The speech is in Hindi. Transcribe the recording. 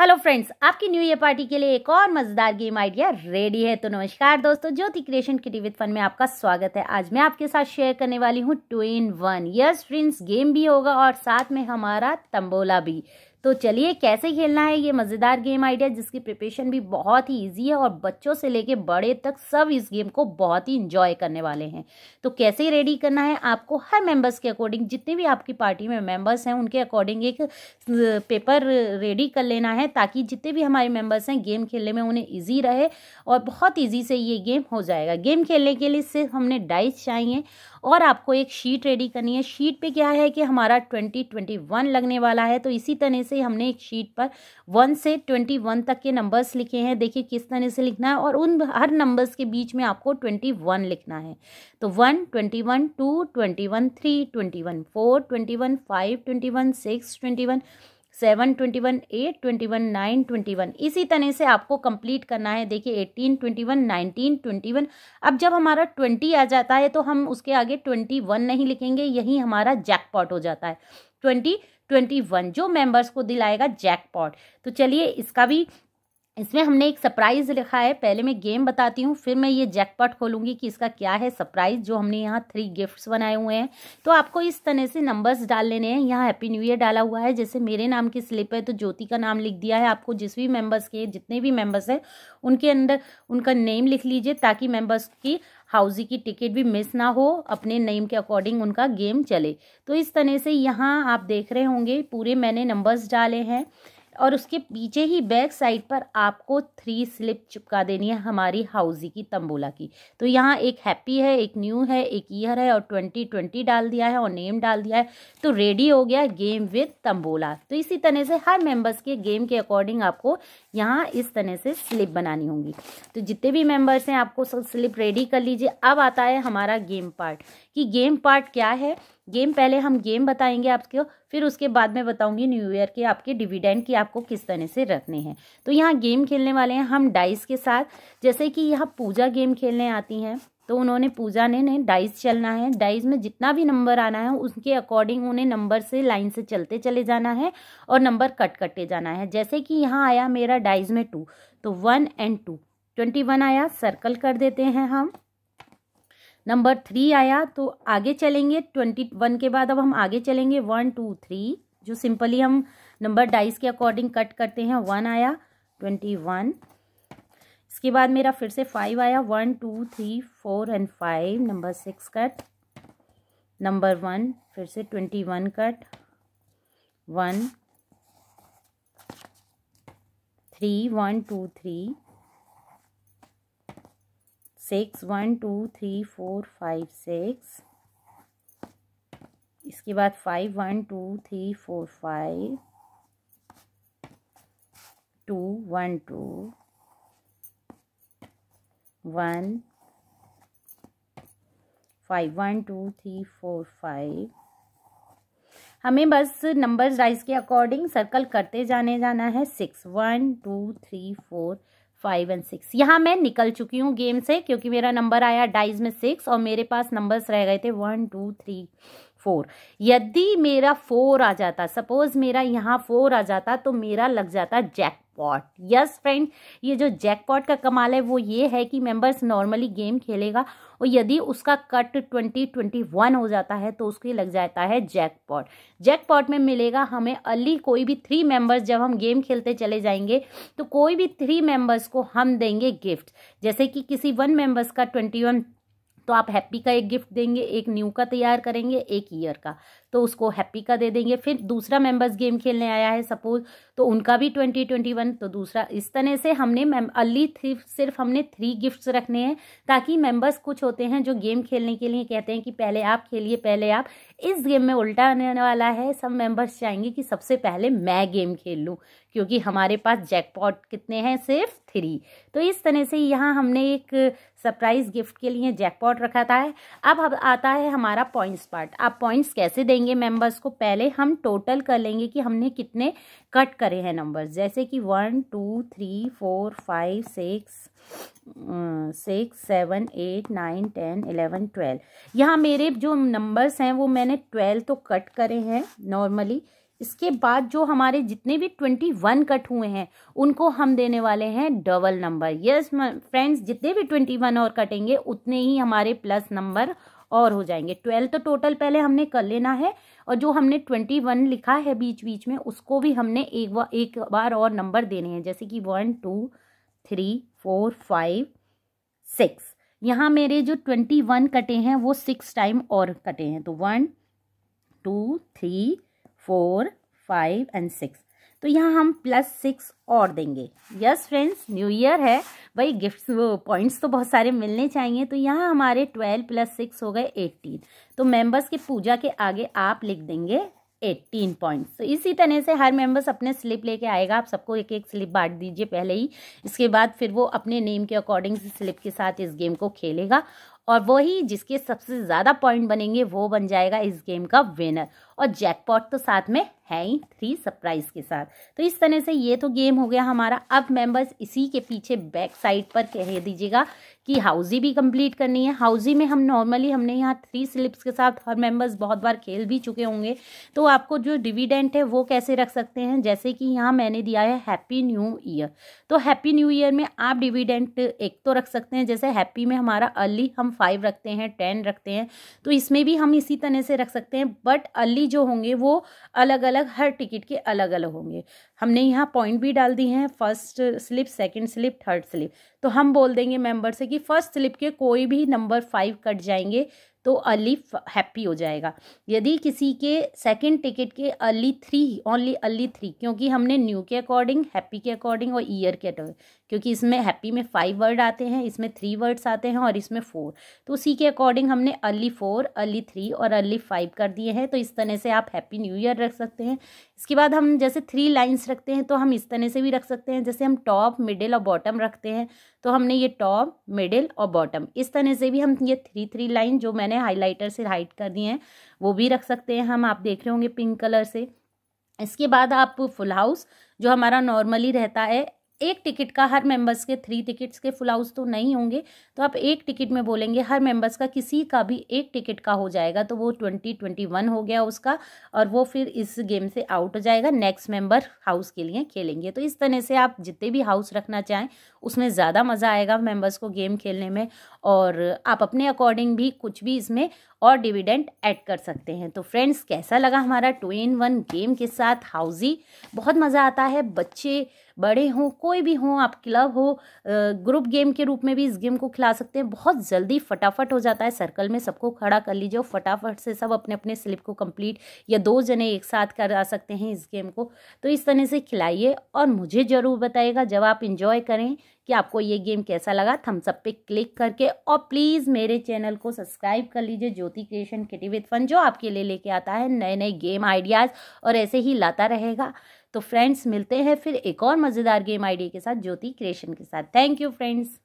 हेलो फ्रेंड्स आपकी न्यू ईयर पार्टी के लिए एक और मजेदार गेम आइडिया रेडी है तो नमस्कार दोस्तों ज्योति क्रिएशन की टीवी फन में आपका स्वागत है आज मैं आपके साथ शेयर करने वाली हूँ two in one yes friends game भी होगा और साथ में हमारा तंबोला भी तो चलिए कैसे खेलना है ये मज़ेदार गेम आइडिया जिसकी प्रिपरेशन भी बहुत ही ईजी है और बच्चों से लेके बड़े तक सब इस गेम को बहुत ही इंजॉय करने वाले हैं तो कैसे रेडी करना है आपको हर मेंबर्स के अकॉर्डिंग जितने भी आपकी पार्टी में मेंबर्स हैं उनके अकॉर्डिंग एक पेपर रेडी कर लेना है ताकि जितने भी हमारे मेम्बर्स हैं गेम खेलने में उन्हें ईजी रहे और बहुत ईजी से ये गेम हो जाएगा गेम खेलने के लिए सिर्फ हमने डाइस चाहिए और आपको एक शीट रेडी करनी है शीट पे क्या है कि हमारा ट्वेंटी ट्वेंटी वन लगने वाला है तो इसी तरह से हमने एक शीट पर वन से ट्वेंटी वन तक के नंबर्स लिखे हैं देखिए किस तरह से लिखना है और उन हर नंबर्स के बीच में आपको ट्वेंटी वन लिखना है तो one twenty one two twenty one three twenty one four twenty one five twenty one six twenty one seven twenty one eight twenty one nine twenty one इसी तरह से आपको कंप्लीट करना है देखिए eighteen twenty one nineteen twenty one अब जब हमारा ट्वेंटी आ जाता है तो हम उसके आगे ट्वेंटी वन नहीं लिखेंगे यही हमारा जैकपॉट हो जाता है ट्वेंटी ट्वेंटी वन जो मेंबर्स को दिलाएगा जैकपॉट तो चलिए इसका भी इसमें हमने एक सरप्राइज़ लिखा है पहले मैं गेम बताती हूँ फिर मैं ये जैकपॉट खोलूँगी कि इसका क्या है सरप्राइज़ जो हमने यहाँ थ्री गिफ्ट्स बनाए हुए हैं तो आपको इस तरह से नंबर्स डाल लेने हैं यहाँ हैप्पी न्यू ईयर डाला हुआ है जैसे मेरे नाम की स्लिप है तो ज्योति का नाम लिख दिया है आपको जिस भी मेम्बर्स के जितने भी मेम्बर्स हैं उनके अंदर उनका नेम लिख लीजिए ताकि मेम्बर्स की हाउजी की टिकट भी मिस ना हो अपने नेम के अकॉर्डिंग उनका गेम चले तो इस तरह से यहाँ आप देख रहे होंगे पूरे मैंने नंबर्स डाले हैं और उसके पीछे ही बैक साइड पर आपको थ्री स्लिप चिपका देनी है हमारी हाउजी की तंबोला की तो यहाँ एक हैप्पी है एक न्यू है एक ईयर है और ट्वेंटी ट्वेंटी डाल दिया है और नेम डाल दिया है तो रेडी हो गया गेम विद तंबोला तो इसी तरह से हर मेंबर्स के गेम के अकॉर्डिंग आपको यहाँ इस तरह से स्लिप बनानी होगी तो जितने भी मेम्बर्स हैं आपको स्लिप रेडी कर लीजिए अब आता है हमारा गेम पार्ट कि गेम पार्ट क्या है गेम पहले हम गेम बताएंगे आपको फिर उसके बाद में बताऊंगी न्यू ईयर के आपके डिविडेंड की आपको किस तरह से रखने हैं तो यहाँ गेम खेलने वाले हैं हम डाइस के साथ जैसे कि यहाँ पूजा गेम खेलने आती हैं तो उन्होंने पूजा ने नहीं डाइस चलना है डाइस में जितना भी नंबर आना है उसके अकॉर्डिंग उन्हें नंबर से लाइन से चलते चले जाना है और नंबर कट कटे जाना है जैसे कि यहाँ आया मेरा डाइस में टू तो one and two twenty one आया सर्कल कर देते हैं हम नंबर थ्री आया तो आगे चलेंगे ट्वेंटी वन के बाद अब हम आगे चलेंगे वन टू थ्री जो सिंपली हम नंबर डाइस के अकॉर्डिंग कट करते हैं वन आया ट्वेंटी वन इसके बाद मेरा फिर से फाइव आया one two three four and five number six cut number one फिर से twenty one cut one three one two three six one two three four five six इसके बाद five one two three four five two one two one five one two three four five हमें बस नंबर्स राइज के अकॉर्डिंग सर्कल करते जाने जाना है six one two three four five and six यहाँ मैं निकल चुकी हूँ गेम से क्योंकि मेरा नंबर आया डाइज में सिक्स और मेरे पास नंबर्स रह गए थे वन टू थ्री फोर यदि मेरा फोर आ जाता सपोज मेरा यहाँ फोर आ जाता तो मेरा लग जाता जैक पॉट यस फ्रेंड ये जो जैकपॉट का कमाल है वो ये है कि मेंबर्स नॉर्मली गेम खेलेगा और यदि उसका कट ट्वेंटी ट्वेंटी वन हो जाता है तो उसके लग जाता है जैकपॉट जैकपॉट में मिलेगा हमें अली कोई भी थ्री मेंबर्स जब हम गेम खेलते चले जाएंगे तो कोई भी थ्री मेंबर्स को हम देंगे गिफ्ट जैसे कि किसी वन मेंबर्स का ट्वेंटी वन तो आप हैप्पी का एक गिफ्ट देंगे एक न्यू का तैयार करेंगे एक ईयर का तो उसको हैप्पी का दे देंगे फिर दूसरा मेंबर्स गेम खेलने आया है सपोज तो उनका भी ट्वेंटी ट्वेंटी वन तो दूसरा इस तरह से हमने अली थ्री सिर्फ हमने थ्री गिफ्ट्स रखने हैं ताकि मेंबर्स कुछ होते हैं जो गेम खेलने के लिए कहते हैं कि पहले आप खेलिए पहले आप इस गेम में उल्टा आने वाला है सब मेंबर्स चाहेंगे कि सबसे पहले मैं गेम खेल लूँ क्योंकि हमारे पास जैकपॉट कितने हैं सिर्फ थ्री तो इस तरह से यहाँ हमने एक सरप्राइज़ गिफ्ट के लिए जैकपॉट रखा था अब अब आता है हमारा पॉइंट्स पार्ट आप पॉइंट्स कैसे देंगे मेंबर्स को पहले हम टोटल कर लेंगे कि हमने कितने कट करे हैं नंबर्स जैसे कि one two three four five six six seven eight nine ten eleven twelve यहाँ मेरे जो नंबर्स हैं वो मैंने ट्वेल्व तो कट करे हैं नॉर्मली इसके बाद जो हमारे जितने भी ट्वेंटी वन कट हुए हैं उनको हम देने वाले हैं डबल नंबर यस फ्रेंड्स जितने भी ट्वेंटी वन और कटेंगे उतने ही हमारे प्लस नंबर और हो जाएंगे ट्वेल्व तो टोटल पहले हमने कर लेना है और जो हमने ट्वेंटी वन लिखा है बीच बीच में उसको भी हमने एक बार एक बार और नंबर देने हैं जैसे कि one two three four five six यहाँ मेरे जो ट्वेंटी वन कटे हैं वो सिक्स टाइम और कटे हैं तो one two three four five and six तो यहाँ हम प्लस सिक्स और देंगे यस फ्रेंड्स न्यू ईयर है भाई गिफ्ट्स पॉइंट्स तो बहुत सारे मिलने चाहिए तो यहाँ हमारे ट्वेल्व प्लस सिक्स हो गए एट्टीन तो मेंबर्स के पूजा के आगे आप लिख देंगे एट्टीन पॉइंट्स तो इसी तरह से हर मेंबर्स अपने स्लिप लेके आएगा आप सबको एक एक स्लिप बांट दीजिए पहले ही इसके बाद फिर वो अपने नेम के अकॉर्डिंग स्लिप के साथ इस गेम को खेलेगा और वही जिसके सबसे ज़्यादा पॉइंट बनेंगे वो बन जाएगा इस गेम का विनर और जैकपॉट तो साथ में है ही थ्री सरप्राइज के साथ तो इस तरह से ये तो गेम हो गया हमारा अब मेंबर्स इसी के पीछे बैक साइड पर कह दीजिएगा कि हाउजी भी कंप्लीट करनी है हाउजी में हम नॉर्मली हमने यहाँ थ्री स्लिप्स के साथ हर मेंबर्स बहुत बार खेल भी चुके होंगे तो आपको जो डिविडेंट है वो कैसे रख सकते हैं जैसे कि यहाँ मैंने दिया है हैप्पी न्यू ईयर तो हैप्पी न्यू ईयर में आप डिविडेंट एक तो रख सकते हैं जैसे हैप्पी में हमारा अर्ली हम फाइव रखते हैं टेन रखते हैं तो इसमें भी हम इसी तरह से रख सकते हैं बट अर्ली सभी जो होंगे वो अलग अलग हर टिकट के अलग अलग होंगे हमने यहाँ पॉइंट भी डाल दिए हैं first slip second slip third slip तो हम बोल देंगे मेंबर से कि फर्स्ट स्लिप के कोई भी नंबर फाइव कट जाएंगे तो अली हैप्पी हो जाएगा यदि किसी के सेकंड टिकट के early three only early three क्योंकि हमने न्यू के अकॉर्डिंग हैप्पी के अकॉर्डिंग और ईयर के अकॉर्डिंग क्योंकि इसमें हैप्पी में फाइव वर्ड आते हैं इसमें थ्री वर्ड्स आते हैं और इसमें फोर तो उसी के अकॉर्डिंग हमने अली फोर अली थ्री और अली फाइव कर दिए हैं तो इस तरह से आप हैप्पी न्यू ईयर रख सकते हैं इसके बाद हम जैसे थ्री लाइन्स रखते हैं तो हम इस तरह से भी रख सकते हैं जैसे हम टॉप मिडिल और बॉटम रखते हैं तो हमने ये टॉप मिडिल और बॉटम इस तरह से भी हम ये थ्री थ्री लाइन जो मैंने मैंने हाइलाइटर से हाइट कर दिए हैं वो भी रख सकते हैं हम आप देख रहे होंगे पिंक कलर से इसके बाद आप फुल हाउस जो हमारा नॉर्मली रहता है एक टिकट का हर मेंबर्स के थ्री टिकट्स के फुल हाउस तो नहीं होंगे तो आप एक टिकट में बोलेंगे हर मेंबर्स का किसी का भी एक टिकट का हो जाएगा तो वो ट्वेंटी ट्वेंटी वन हो गया उसका और वो फिर इस गेम से आउट हो जाएगा नेक्स्ट मेंबर हाउस के लिए खेलेंगे तो इस तरह से आप जितने भी हाउस रखना चाहें उसमें ज़्यादा मज़ा आएगा मेम्बर्स को गेम खेलने में और आप अपने अकॉर्डिंग भी कुछ भी इसमें और डिविडेंड ऐड कर सकते हैं तो फ्रेंड्स कैसा लगा हमारा टू इन वन गेम के साथ हाउजी बहुत मज़ा आता है बच्चे बड़े हों कोई भी हों आप क्लब हो ग्रुप गेम के रूप में भी इस गेम को खिला सकते हैं बहुत जल्दी फटाफट हो जाता है सर्कल में सबको खड़ा कर लीजिए और फटाफट से सब अपने अपने स्लिप को कंप्लीट या दो जने एक साथ करा सकते हैं इस गेम को तो इस तरह से खिलाइए और मुझे ज़रूर बताइएगा जब आप इंजॉय करें कि आपको ये गेम कैसा लगा थम्स अप पे क्लिक करके और प्लीज़ मेरे चैनल को सब्सक्राइब कर लीजिए Jyoti creation kitty with fun जो आपके लिए लेके आता है नए नए गेम आइडियाज़ और ऐसे ही लाता रहेगा तो फ्रेंड्स मिलते हैं फिर एक और मज़ेदार गेम आइडिया के साथ ज्योति क्रिएशन के साथ थैंक यू फ्रेंड्स